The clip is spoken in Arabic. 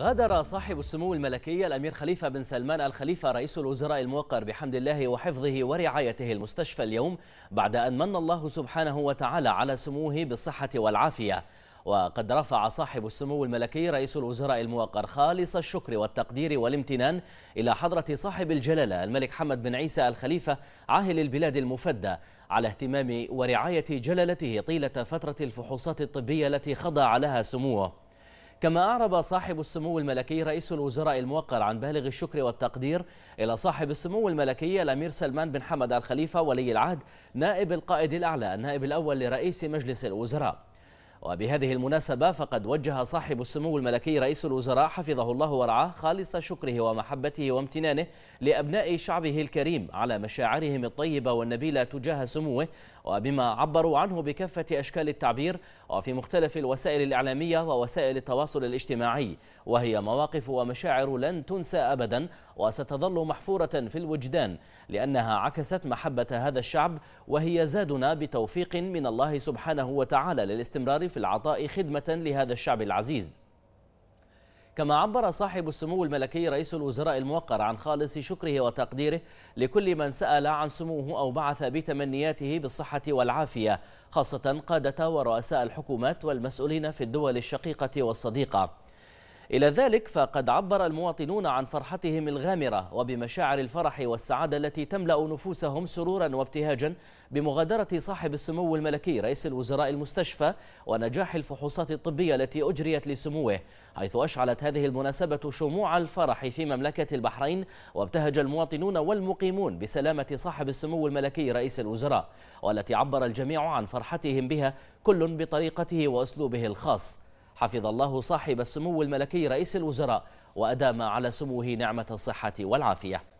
غادر صاحب السمو الملكي الأمير خليفة بن سلمان الخليفة رئيس الوزراء الموقر بحمد الله وحفظه ورعايته المستشفى اليوم بعد أن من الله سبحانه وتعالى على سموه بالصحة والعافية وقد رفع صاحب السمو الملكي رئيس الوزراء الموقر خالص الشكر والتقدير والامتنان إلى حضرة صاحب الجلالة الملك حمد بن عيسى الخليفة عاهل البلاد المفدى على اهتمام ورعاية جلالته طيلة فترة الفحوصات الطبية التي خضع لها سموه كما أعرب صاحب السمو الملكي رئيس الوزراء الموقر عن بالغ الشكر والتقدير إلى صاحب السمو الملكي الأمير سلمان بن حمد الخليفة ولي العهد نائب القائد الأعلى النائب الأول لرئيس مجلس الوزراء وبهذه المناسبة فقد وجه صاحب السمو الملكي رئيس الوزراء حفظه الله ورعاه خالص شكره ومحبته وامتنانه لأبناء شعبه الكريم على مشاعرهم الطيبة والنبيلة تجاه سموه وبما عبروا عنه بكافة أشكال التعبير وفي مختلف الوسائل الإعلامية ووسائل التواصل الاجتماعي وهي مواقف ومشاعر لن تنسى أبدا وستظل محفورة في الوجدان لأنها عكست محبة هذا الشعب وهي زادنا بتوفيق من الله سبحانه وتعالى للاستمرار في العطاء خدمة لهذا الشعب العزيز كما عبر صاحب السمو الملكي رئيس الوزراء الموقر عن خالص شكره وتقديره لكل من سأل عن سموه أو بعث بتمنياته بالصحة والعافية خاصة قادة ورؤساء الحكومات والمسؤولين في الدول الشقيقة والصديقة إلى ذلك فقد عبر المواطنون عن فرحتهم الغامرة وبمشاعر الفرح والسعادة التي تملأ نفوسهم سرورا وابتهاجا بمغادرة صاحب السمو الملكي رئيس الوزراء المستشفى ونجاح الفحوصات الطبية التي أجريت لسموه حيث أشعلت هذه المناسبة شموع الفرح في مملكة البحرين وابتهج المواطنون والمقيمون بسلامة صاحب السمو الملكي رئيس الوزراء والتي عبر الجميع عن فرحتهم بها كل بطريقته وأسلوبه الخاص حفظ الله صاحب السمو الملكي رئيس الوزراء وأدام على سموه نعمة الصحة والعافية